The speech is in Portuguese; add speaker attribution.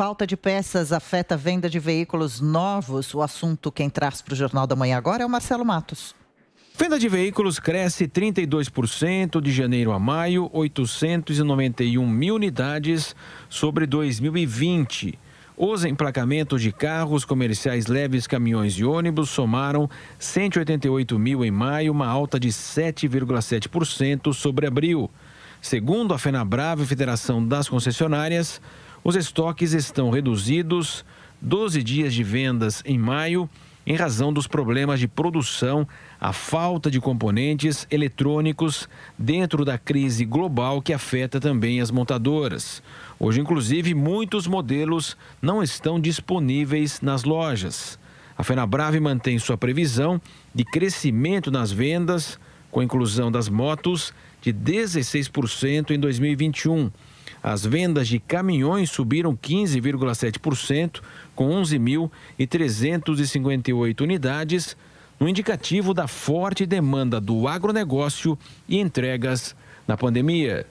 Speaker 1: Falta de peças afeta a venda de veículos novos. O assunto quem traz para o Jornal da Manhã agora é o Marcelo Matos.
Speaker 2: Venda de veículos cresce 32% de janeiro a maio, 891 mil unidades sobre 2020. Os emplacamentos de carros comerciais leves, caminhões e ônibus somaram 188 mil em maio, uma alta de 7,7% sobre abril. Segundo a FenaBrave, Federação das Concessionárias, os estoques estão reduzidos, 12 dias de vendas em maio, em razão dos problemas de produção, a falta de componentes eletrônicos dentro da crise global que afeta também as montadoras. Hoje, inclusive, muitos modelos não estão disponíveis nas lojas. A Fenabrave mantém sua previsão de crescimento nas vendas, com a inclusão das motos, de 16% em 2021 as vendas de caminhões subiram 15,7%, com 11.358 unidades, no indicativo da forte demanda do agronegócio e entregas na pandemia.